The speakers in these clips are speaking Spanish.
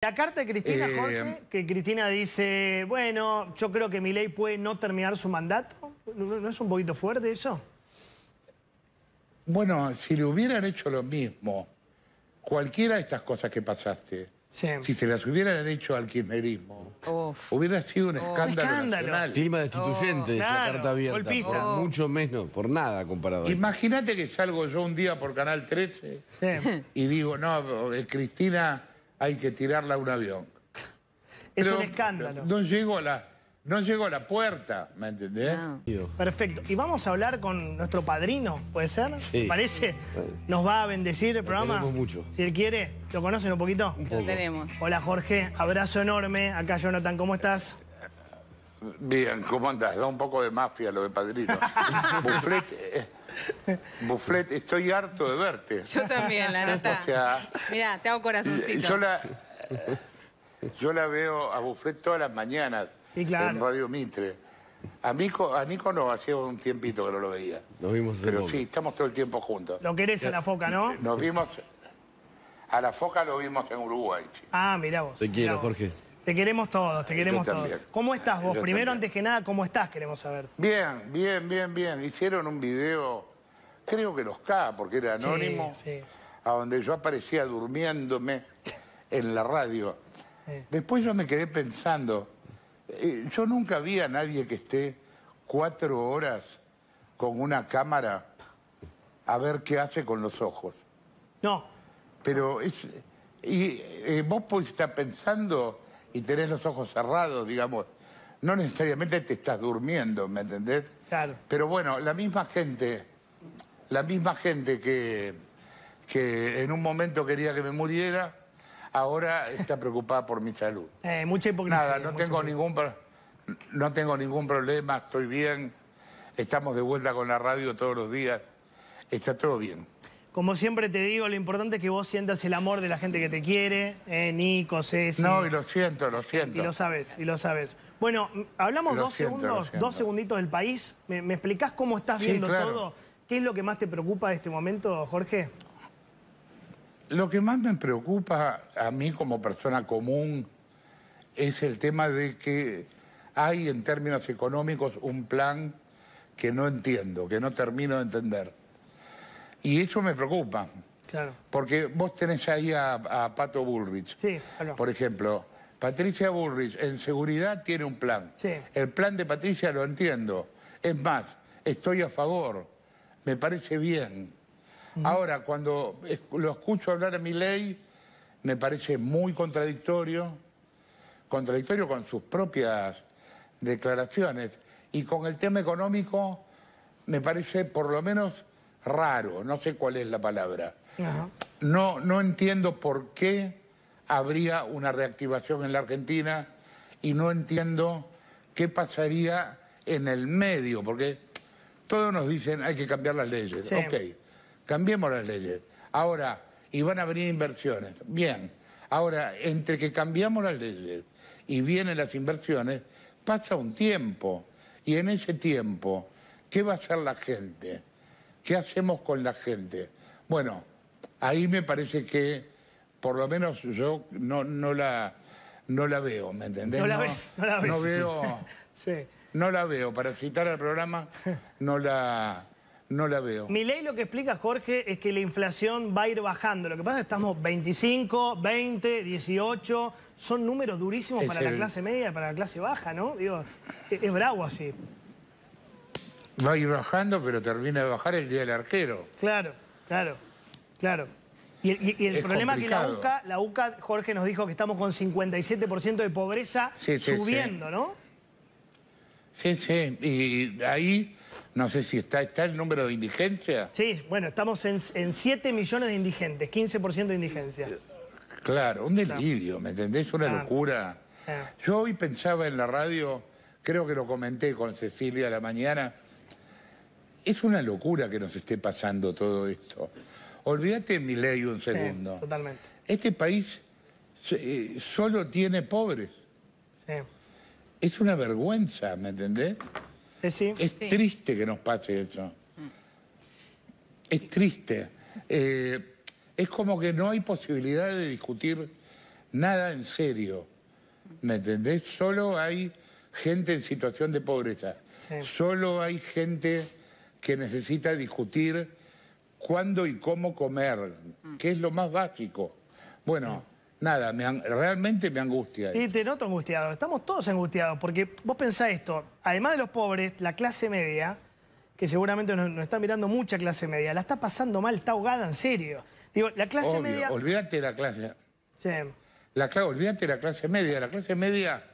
La carta de Cristina, eh, Jorge, em. que Cristina dice, bueno, yo creo que mi ley puede no terminar su mandato. ¿No, es un poquito fuerte eso? Bueno, si le hubieran hecho lo mismo, cualquiera de estas cosas que pasaste, si se las hubieran hecho al kirchnerismo, hubiera sido un oh. escándalo, escándalo. Clima destituyente, de esa carta abierta. Oh. Mucho menos, por nada comparado. Imagínate que salgo yo un día por Canal 13 y digo, no, eh, Cristina hay que tirarla a un avión. Es un escándalo. No llegó a la... No llegó la puerta, ¿me entendés? perfecto. Y vamos a hablar con nuestro padrino, ¿puede ser? Sí. ¿Parece? Nos va a bendecir el programa. Lo mucho. Si él quiere, ¿lo conocen un poquito? Lo tenemos. Hola Jorge, abrazo enorme. Acá Jonathan, ¿cómo estás? Bien, ¿cómo andás? Da un poco de mafia lo de padrino. Buflete. Eh. Buflet, estoy harto de verte. Yo también, la neta. Mirá, te hago corazoncito. Yo la, veo a Buflet todas las mañanas en Radio Mitre. A Nico, a no, hacía un tiempito que no lo veía. Nos vimos Pero sí, estamos todo el tiempo juntos. Lo querés a la foca, ¿no? Nos vimos... A la foca lo vimos en Uruguay. Ah, mirá vos. Te quiero, Jorge. Te queremos todos, te queremos todos. ¿Cómo estás vos? Primero, antes que nada, ¿cómo estás? Queremos saber. Bien, bien, bien, bien. Hicieron un video, creo que los K, porque era anónimo, a donde yo aparecía durmiéndome en la radio. Después yo me quedé pensando, eh, yo nunca vi a nadie que esté cuatro horas con una cámara a ver qué hace con los ojos. No. Pero es... Y eh, vos pues estar pensando y tenés los ojos cerrados, digamos, no necesariamente te estás durmiendo, ¿me entendés? Claro. Pero bueno, la misma gente, la misma gente que, que en un momento quería que me muriera, ahora está preocupada por mi salud. Eh, mucha hipocresía. Nada, no tengo, ningún, no tengo ningún problema, estoy bien, estamos de vuelta con la radio todos los días, está todo bien. Como siempre te digo, lo importante es que vos sientas el amor de la gente que te quiere, ¿eh? Nico, César... No, y lo siento, lo siento. Y lo sabes, y lo sabes. Bueno, hablamos dos segundos, dos segunditos del país. ¿Me, explicás cómo estás viendo todo? ¿Qué es lo que más te preocupa de este momento, Jorge? Lo que más me preocupa a mí como persona común es el tema de que hay en términos económicos un plan que no entiendo, que no termino de entender. Y eso me preocupa. Claro. Porque vos tenés ahí a, Pato Bullrich. Por ejemplo, Patricia Bullrich en seguridad tiene un plan. El plan de Patricia lo entiendo. Es más, estoy a favor. Me parece bien. Ahora, cuando lo escucho hablar a mi ley, me parece muy contradictorio. Contradictorio con sus propias declaraciones. Y con el tema económico, me parece por lo menos raro, no sé cuál es la palabra. No. no, entiendo por qué habría una reactivación en la Argentina y no entiendo qué pasaría en el medio, porque todos nos dicen hay que cambiar las leyes. Ok, cambiemos las leyes. Ahora, y van a venir inversiones. Bien, ahora, entre que cambiamos las leyes y vienen las inversiones, pasa un tiempo. Y en ese tiempo, ¿qué va a hacer la gente? ¿Qué hacemos con la gente? Bueno, ahí me parece que, por lo menos yo no, la, no la veo, ¿me entendés? No la ves, no la veo... para citar al programa, no la, no la veo. Mi ley lo que explica, Jorge, es que la inflación va a ir bajando. Lo que pasa es que estamos 25, 20, 18. Son números durísimos para la clase media para la clase baja, ¿no? Dios, es bravo así. Va a ir bajando, pero termina de bajar el día del arquero. Claro, claro, claro. Y, el problema es que la UCA, la UCA, Jorge nos dijo que estamos con 57% de pobreza subiendo, ¿no? Sí, sí. Y ahí, no sé si está, está el número de indigencia. Sí, bueno, estamos en, 7 millones de indigentes, 15% de indigencia. Claro, un delirio, ¿me entendés? Una locura. Ah. Yo hoy pensaba en la radio, creo que lo comenté con Cecilia la mañana, es una locura que nos esté pasando todo esto. Olvídate de mi ley un segundo. totalmente. Este país eh, solo tiene pobres. Sí. Es una vergüenza, ¿me entendés? Sí, sí. Es triste que nos pase eso. Mm. Es triste. Eh, es como que no hay posibilidad de discutir nada en serio. ¿Me entendés? Solo hay gente en situación de pobreza. Solo hay gente que necesita discutir cuándo y cómo comer, mm. qué es lo más básico. Bueno, nada, realmente me angustia. Sí, te noto angustiado. Estamos todos angustiados porque vos pensás esto, además de los pobres, la clase media, que seguramente nos, está mirando mucha clase media, la está pasando mal, está ahogada, en serio. Digo, la clase media... olvídate de la clase... Sí. La, olvídate la clase media, la clase media...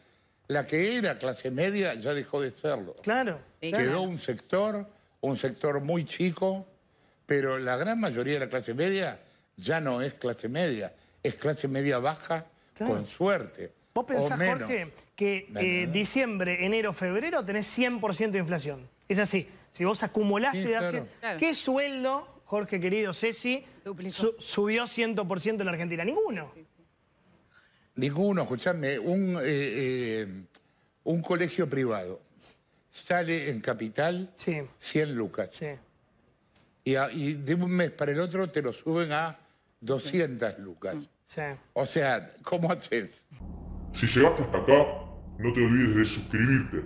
La que era clase media ya dejó de serlo. Claro. Quedó un sector un sector muy chico, pero la gran mayoría de la clase media ya no es clase media, es clase media baja con suerte. ¿Vos pensás, Jorge, que eh, diciembre, enero, febrero tenés 100% de inflación? Es así. Si vos acumulaste hace... ¿Qué sueldo, Jorge querido Ceci, subió 100% en la Argentina? Ninguno. Ninguno, escuchame, un, eh, eh, un colegio privado sale en capital 100 lucas. Y, de un mes para el otro te lo suben a 200 lucas. O sea, ¿cómo haces? Si llegaste hasta acá, no te olvides de suscribirte,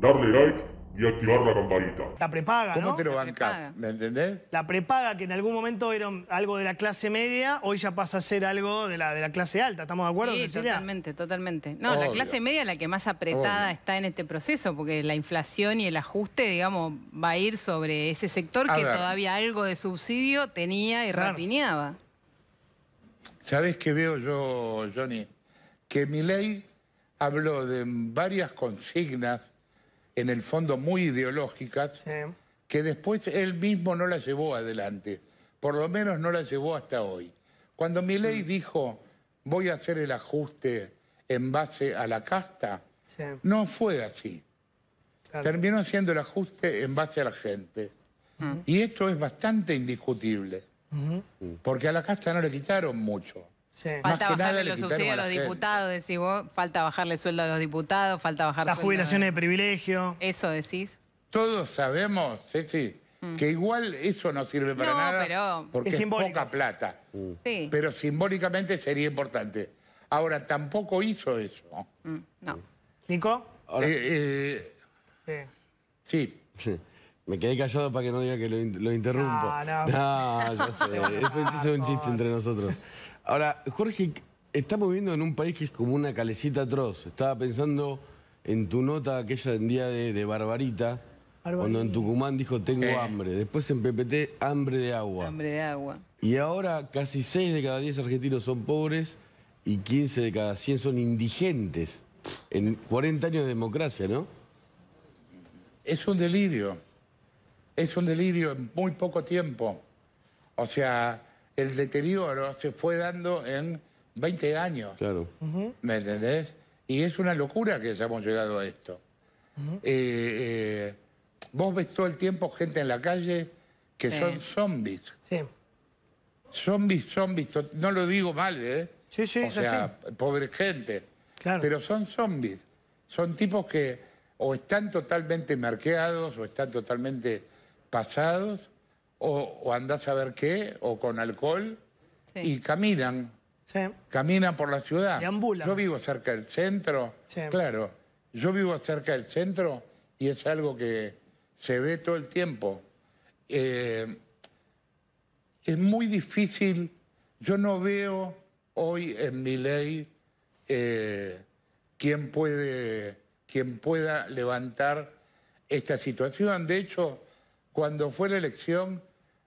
darle like y activar la campanita. La prepaga, ¿no? ¿Cómo te lo bancás? ¿Me entendés? La prepaga, que en algún momento era algo de la clase media, hoy ya pasa a ser algo de la, de la clase alta. ¿Estamos de acuerdo? Sí, totalmente, totalmente. No, la clase media es la que más apretada está en este proceso, porque la inflación y el ajuste, digamos, va a ir sobre ese sector que todavía algo de subsidio tenía y rapineaba. ¿Sabés qué veo yo, Johnny? Que mi ley habló de varias consignas en el fondo muy ideológicas, que después él mismo no las llevó adelante, por lo menos no las llevó hasta hoy. Cuando mi ley mm. dijo, voy a hacer el ajuste en base a la casta, no fue así. Terminó haciendo el ajuste en base a la gente. Mm. Y esto es bastante indiscutible, porque a la casta no le quitaron mucho. Falta bajarle los subsidios a los diputados, decís Falta bajarle sueldo a los diputados, falta bajar... Las jubilaciones de privilegio. Eso decís. Todos sabemos, Ceci, mm. que igual eso no sirve para no, nada pero... porque es, poca plata. Mm. Pero simbólicamente sería importante. Ahora, tampoco hizo eso. Mm, no. ¿Nico? Eh, eh, sí. sí. Me quedé callado para que no diga que lo, interrumpo. No, no. no ya sé. es un chiste entre nosotros. Ahora, Jorge, estamos viviendo en un país que es como una calecita atroz. Estaba pensando en tu nota aquella en día de, Barbarita, cuando en Tucumán dijo tengo eh. hambre. Después en PPT, hambre de agua. Hambre de agua. Y ahora casi 6 de cada 10 argentinos son pobres y 15 de cada 100 son indigentes. En 40 años de democracia, ¿no? Es un delirio. Es un delirio en muy poco tiempo. O sea, el deterioro se fue dando en 20 años. Claro. ¿Me entendés? Y es una locura que hayamos llegado a esto. Eh, eh, vos ves todo el tiempo gente en la calle que son zombies. Sí. Zombies, zombies. No lo digo mal, ¿eh? Sí, sí, o sea, pobre gente. Pero son zombies. Son tipos que o están totalmente marqueados o están totalmente pasados o, o a ver qué, o con alcohol, y caminan. Caminan por la ciudad. Yo vivo cerca del centro, claro. Yo vivo cerca del centro y es algo que se ve todo el tiempo. Eh, es muy difícil. Yo no veo hoy en mi ley eh, quién puede, quién pueda levantar esta situación. De hecho, cuando fue la elección,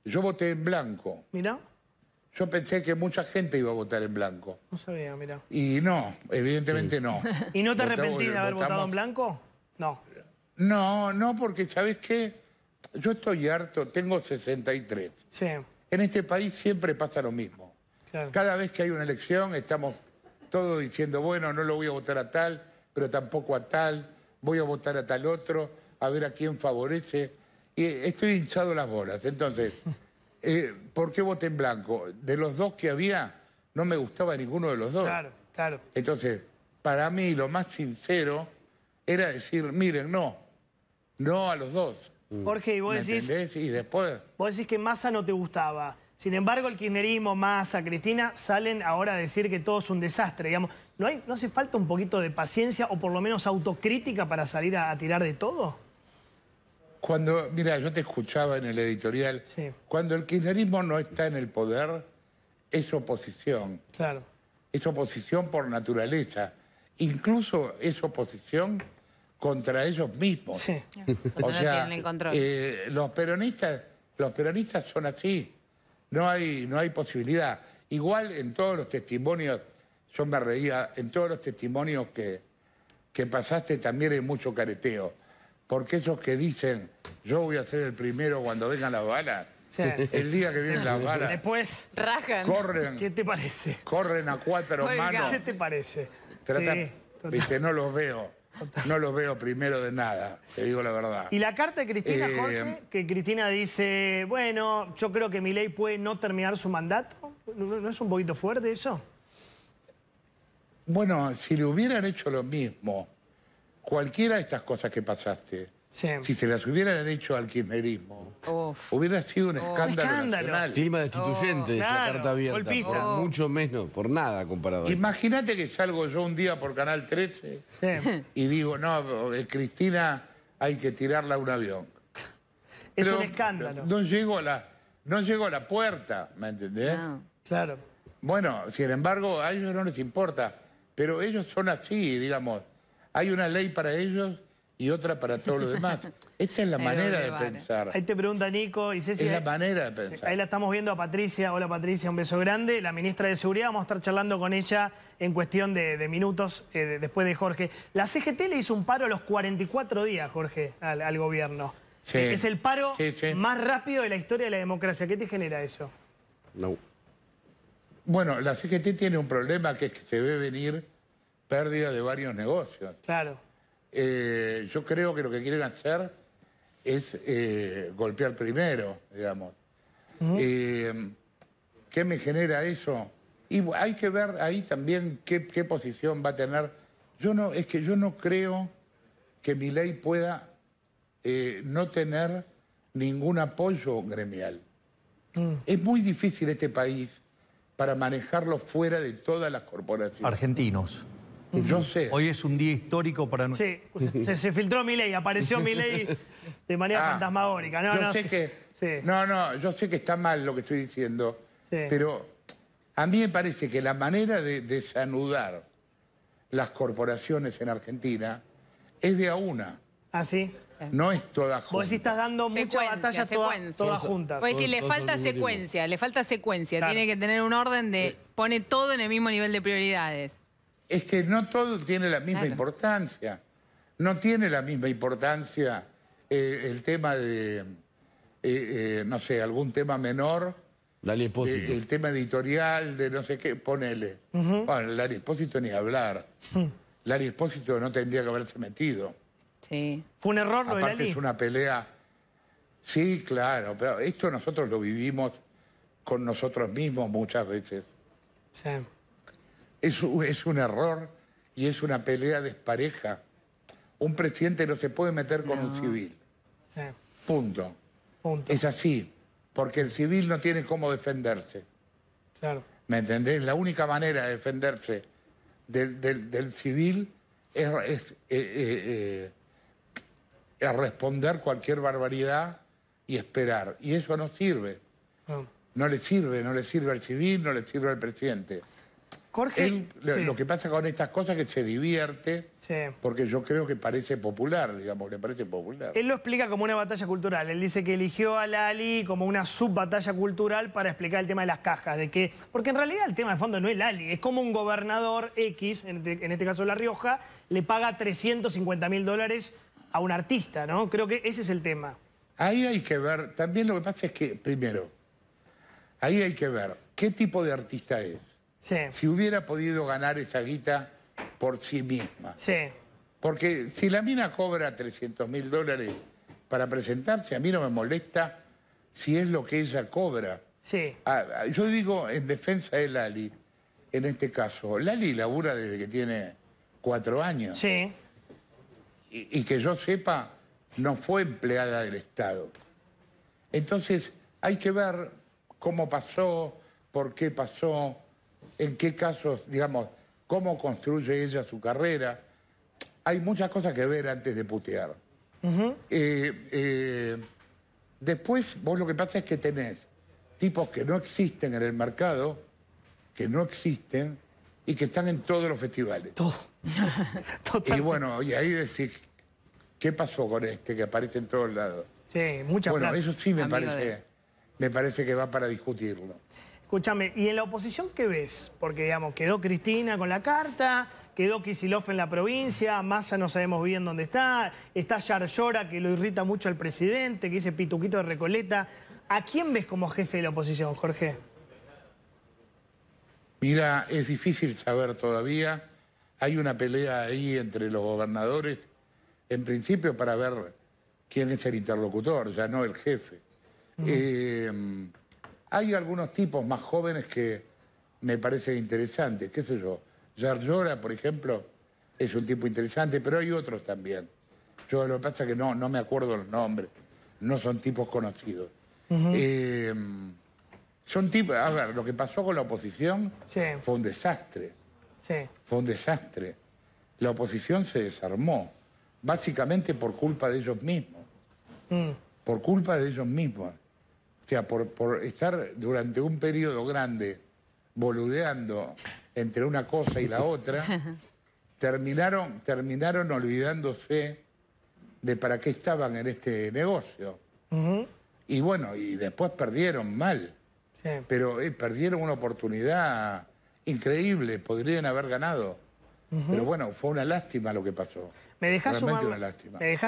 yo voté en blanco. Mirá. Yo pensé que mucha gente iba a votar en blanco. No sabía, mirá. Y no, evidentemente no. ¿Y no te arrepentís de haber votado en blanco? No. No, no, porque ¿sabés qué? Yo estoy harto, tengo 63. Sí. En este país siempre pasa lo mismo. Cada vez que hay una elección estamos todos diciendo, bueno, no lo voy a votar a tal, pero tampoco a tal, voy a votar a tal otro, a ver a quién favorece y estoy hinchado las bolas. Entonces, eh, ¿por qué voté en blanco? De los dos que había, no me gustaba ninguno de los dos. Claro, claro. Entonces, para mí lo más sincero era decir, miren, no, no a los dos. Mm. Jorge, y vos decís... Y después... Vos decís que Massa no te gustaba. Sin embargo, el kirchnerismo, Massa, Cristina, salen ahora a decir que todo es un desastre. Digamos, ¿No, hay, ¿No hace falta un poquito de paciencia o por lo menos autocrítica para salir a tirar de todo? Cuando, mira, yo te escuchaba en el editorial, cuando el kirchnerismo no está en el poder, es oposición. Claro. Es oposición por naturaleza. Incluso es oposición contra ellos mismos. o sea, eh, los peronistas, los peronistas son así. No hay, no hay posibilidad. Igual en todos los testimonios, yo me reía, en todos los testimonios que, que pasaste también hay mucho careteo porque esos que dicen, yo voy a ser el primero cuando vengan las balas, El día que vienen las balas. Después. Rajan. Corren. ¿Qué te parece? Corren a cuatro manos. ¿Qué te parece? Tratan, viste, no los veo. No los veo primero de nada, te digo la verdad. Y la carta de Cristina, eh, Jorge, que Cristina dice, bueno, yo creo que mi ley puede no terminar su mandato. ¿No es un poquito fuerte eso? Bueno, si le hubieran hecho lo mismo cualquiera de estas cosas que pasaste, si se las hubieran hecho al kirchnerismo, hubiera sido un escándalo, escándalo, nacional. Clima destituyente, de oh, carta abierta. Oh. mucho menos, por nada comparado. Imagínate que salgo yo un día por Canal 13 y digo, no, eh, Cristina hay que tirarla a un avión. Es un escándalo. No, llego a la, no la puerta, ¿me entendés? Claro. Bueno, sin embargo, a ellos no les importa. Pero ellos son así, digamos. Hay una ley para ellos y otra para todos los demás. Esta es la manera de pensar. Ahí te pregunta Nico y César. Es la manera de pensar. Ahí la estamos viendo a Patricia. Hola Patricia, un beso grande. La ministra de Seguridad, vamos a estar charlando con ella en cuestión de, minutos eh, después de Jorge. La CGT le hizo un paro a los 44 días, Jorge, al, gobierno. Es el paro más rápido de la historia de la democracia. ¿Qué te genera eso? No. Bueno, la CGT tiene un problema que es que se ve venir pérdida de varios negocios. Claro. Eh, yo creo que lo que quieren hacer es eh, golpear primero, digamos. Eh, ¿Qué me genera eso? Y hay que ver ahí también qué, posición va a tener. Yo no, es que yo no creo que mi ley pueda no tener ningún apoyo gremial. Mm. Es muy difícil este país para manejarlo fuera de todas las corporaciones. Argentinos yo sé. Hoy es un día histórico para nosotros. Sí, se, filtró mi ley, apareció mi ley de manera ah, fantasmagórica. No, no, sé que, no, yo sé que está mal lo que estoy diciendo, pero a mí me parece que la manera de desanudar las corporaciones en Argentina es de a una. ¿Ah, sí? No es toda junta. Vos estás dando mucha batalla toda, junta. le falta secuencia, le falta secuencia. Tiene que tener un orden de... Pone todo en el mismo nivel de prioridades es que no todo tiene la misma importancia. No tiene la misma importancia eh, el tema de, eh, eh, no sé, algún tema menor. el tema editorial, de no sé qué, ponele. Bueno, Bueno, ni hablar. Uh no tendría que haberse metido. Sí. Fue un error Aparte Aparte es una pelea... Sí, claro, pero esto nosotros lo vivimos con nosotros mismos muchas veces. Sí. Es, un error y es una pelea despareja. Un presidente no se puede meter con un civil. Punto. Es así, porque el civil no tiene cómo defenderse. Claro. ¿Me entendés? La única manera de defenderse del, civil eh, eh, eh, es, responder cualquier barbaridad y esperar. Y eso no sirve. no le sirve, no le sirve al civil, no le sirve al presidente. Lo que pasa con estas cosas es que se divierte, porque yo creo que parece popular, digamos, le parece popular. Él lo explica como una batalla cultural. Él dice que eligió a Lali como una subbatalla cultural para explicar el tema de las cajas, de que. Porque en realidad el tema de fondo no es Lali, es como un gobernador X, en este, este caso La Rioja, le paga 350 mil dólares a un artista, ¿no? Creo que ese es el tema. Ahí hay que ver, también lo que pasa es que, primero, ahí hay que ver qué tipo de artista es si hubiera podido ganar esa guita por sí misma. Sí. Porque si la mina cobra 300 mil dólares para presentarse, a mí no me molesta si es lo que ella cobra. Sí. Ah, ah, yo digo en defensa de Lali, en este caso. Lali labura desde que tiene cuatro años. Sí. y que yo sepa, no fue empleada del Estado. Entonces, hay que ver cómo pasó, por qué pasó, en qué casos, digamos, cómo construye ella su carrera. Hay muchas cosas que ver antes de putear. Eh, eh, después, vos lo que pasa es que tenés tipos que no existen en el mercado, que no existen y que están en todos los festivales. Todo. Y bueno, y ahí decís, ¿qué pasó con este que aparece en todos lados? Sí, muchas Bueno, eso sí me parece, me parece que va para discutirlo. Escúchame, ¿y en la oposición qué ves? Porque, digamos, quedó Cristina con la carta, quedó Kisilov en la provincia, Massa no sabemos bien dónde está, está Yarlora, que lo irrita mucho al presidente, que dice pituquito de Recoleta. ¿A quién ves como jefe de la oposición, Jorge? Mira, es difícil saber todavía. Hay una pelea ahí entre los gobernadores, en principio para ver quién es el interlocutor, ya no el jefe. eh, hay algunos tipos más jóvenes que me parecen interesantes, qué sé yo. Yarlora, por ejemplo, es un tipo interesante, pero hay otros también. Yo lo que pasa es que no, no me acuerdo los nombres, no son tipos conocidos. Eh, son tipos, a ver, lo que pasó con la oposición fue un desastre. Fue un desastre. La oposición se desarmó, básicamente por culpa de ellos mismos. Mm. Por culpa de ellos mismos. O sea, por, estar durante un periodo grande boludeando entre una cosa y la otra, terminaron, terminaron olvidándose de para qué estaban en este negocio. Y bueno, y después perdieron mal. Pero eh, perdieron una oportunidad increíble, podrían haber ganado. Pero bueno, fue una lástima lo que pasó. ¿Me dejás,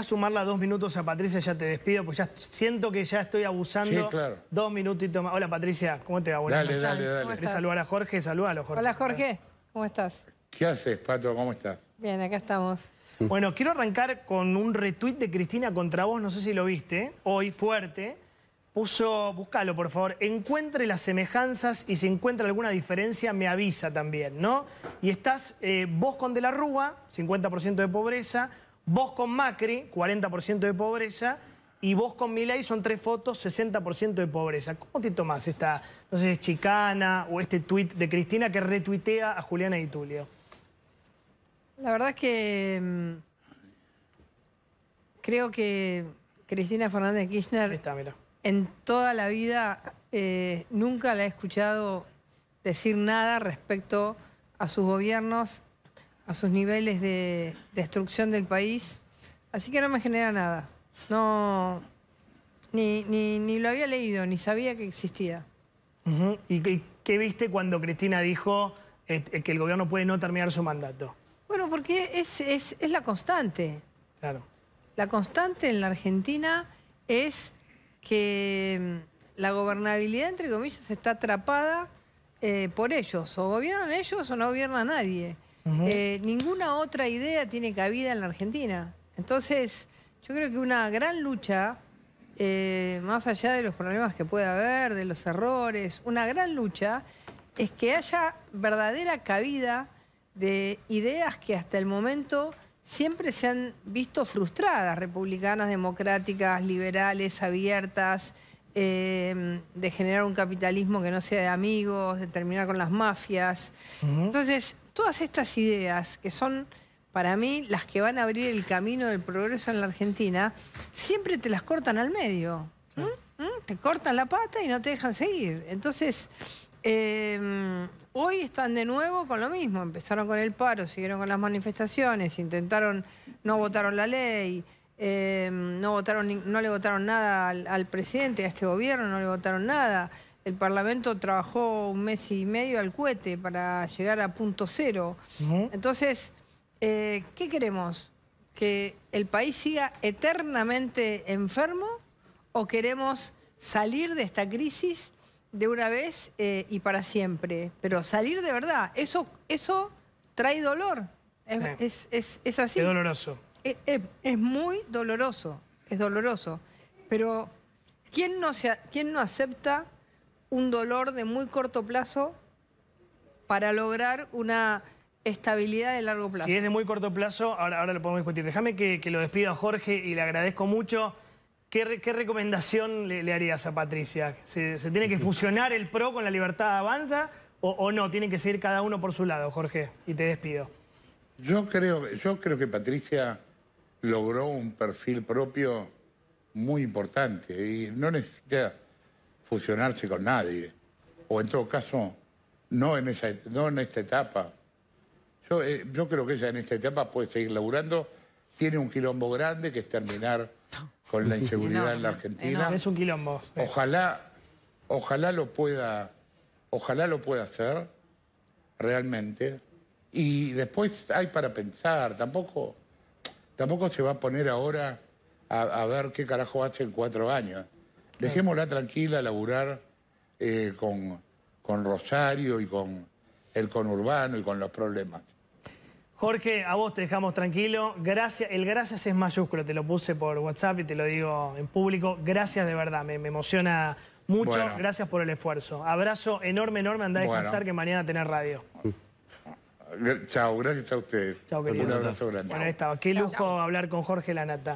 sumarla, ¿Me dos minutos a Patricia? Ya te despido, porque ya siento que ya estoy abusando. Dos minutitos más. Hola, Patricia, ¿cómo te va? Buenas dale, dale, dale, dale. saludar a Jorge, saludalo, Jorge. Hola, Jorge, ¿cómo estás? ¿Qué haces, Pato? ¿Cómo estás? Bien, acá estamos. Bueno, quiero arrancar con un retuit de Cristina contra vos, no sé si lo viste, hoy fuerte puso, búscalo por favor, encuentre las semejanzas y si encuentra alguna diferencia me avisa también, ¿no? Y estás eh, vos con De la Rúa, 50% de pobreza, vos con Macri, 40% de pobreza, y vos con Milei son tres fotos, 60% de pobreza. ¿Cómo te tomás esta, no sé, chicana o este tuit de Cristina que retuitea a Juliana y Tulio? La verdad es que mm, creo que Cristina Fernández Kirchner... Ahí está, mira en toda la vida eh, nunca la he escuchado decir nada respecto a sus gobiernos, a sus niveles de destrucción del país. Así que no me genera nada. No, ni, lo había leído, ni sabía que existía. ¿Y qué, viste cuando Cristina dijo eh, que el gobierno puede no terminar su mandato? Bueno, porque es, es la constante. Claro. La constante en la Argentina es que mm, la gobernabilidad, entre comillas, está atrapada eh, por ellos. O gobiernan ellos o no gobierna nadie. Eh, ninguna otra idea tiene cabida en la Argentina. Entonces, yo creo que una gran lucha, eh, más allá de los problemas que puede haber, de los errores, una gran lucha es que haya verdadera cabida de ideas que hasta el momento siempre se han visto frustradas, republicanas, democráticas, liberales, abiertas, em, de generar un capitalismo que no sea de amigos, de terminar con las mafias. Entonces, todas estas ideas que son para mí las que van a abrir el camino del progreso en la Argentina, siempre te las cortan al medio. ¿Mm? ¿Mm? Te cortan la pata y no te dejan seguir. Entonces, Em, hoy están de nuevo con lo mismo, empezaron con el paro, siguieron con las manifestaciones, intentaron, no votaron la ley, em, no, votaron, no le votaron nada al, presidente, a este gobierno, no le votaron nada. El Parlamento trabajó un mes y medio al cohete para llegar a punto cero. Entonces, eh, ¿qué queremos? ¿Que el país siga eternamente enfermo o queremos salir de esta crisis? de una vez eh, y para siempre. Pero salir de verdad, eso, eso trae dolor. Es, así. Es doloroso. Eh, eh, es, muy doloroso, es doloroso. Pero ¿quién no, se, ¿quién no acepta un dolor de muy corto plazo para lograr una estabilidad de largo plazo? Si es de muy corto plazo, ahora, ahora lo podemos discutir. Déjame que, que lo despida Jorge y le agradezco mucho. ¿Qué, recomendación le, harías a Patricia? ¿Se, tiene que fusionar el PRO con la libertad de avanza o, no? Tienen que seguir cada uno por su lado, Jorge, y te despido. Yo creo, yo creo que Patricia logró un perfil propio muy importante y no necesita fusionarse con nadie, o en todo caso, no en, esa, no en esta etapa. yo eh, creo que ella en esta etapa puede seguir laburando, tiene un quilombo grande que es terminar con la inseguridad en la Argentina. Es un quilombo. Ojalá, ojalá lo pueda, ojalá lo pueda hacer realmente. Y después hay para pensar, tampoco, tampoco se va a poner ahora a, ver qué carajo hace en cuatro años. Dejémosla tranquila, laburar eh, con, con Rosario y con el conurbano y con los problemas. Jorge, a vos te dejamos tranquilo. Gracias, el gracias es mayúsculo, te lo puse por WhatsApp y te lo digo en público. Gracias de verdad, me, emociona mucho. Gracias por el esfuerzo. Abrazo enorme, enorme. Anda a descansar que mañana tenés radio. Chao, gracias a ustedes. Chao, querido. Un abrazo grande. Bueno, estaba. Qué lujo hablar con Jorge Lanata.